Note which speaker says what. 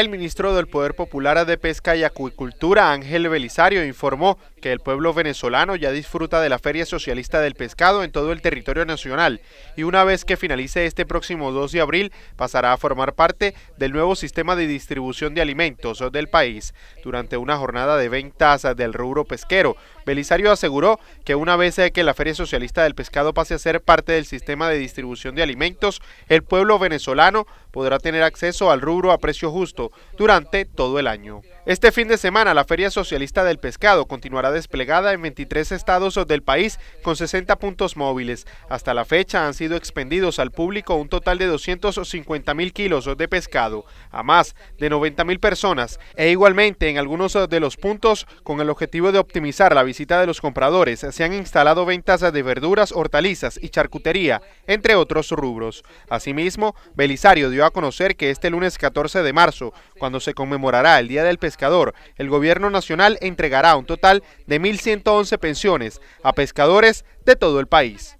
Speaker 1: El ministro del Poder Popular de Pesca y Acuicultura, Ángel Belisario, informó que el pueblo venezolano ya disfruta de la Feria Socialista del Pescado en todo el territorio nacional y una vez que finalice este próximo 2 de abril pasará a formar parte del nuevo sistema de distribución de alimentos del país. Durante una jornada de ventas del rubro pesquero, Belisario aseguró que una vez que la Feria Socialista del Pescado pase a ser parte del sistema de distribución de alimentos, el pueblo venezolano podrá tener acceso al rubro a precio justo durante todo el año. Este fin de semana, la Feria Socialista del Pescado continuará desplegada en 23 estados del país con 60 puntos móviles. Hasta la fecha han sido expendidos al público un total de 250 mil kilos de pescado a más de 90 mil personas e igualmente en algunos de los puntos con el objetivo de optimizar la visita de los compradores se han instalado ventas de verduras, hortalizas y charcutería, entre otros rubros. Asimismo, Belisario dio a conocer que este lunes 14 de marzo, cuando se conmemorará el Día del Pescador, el Gobierno Nacional entregará un total de 1.111 pensiones a pescadores de todo el país.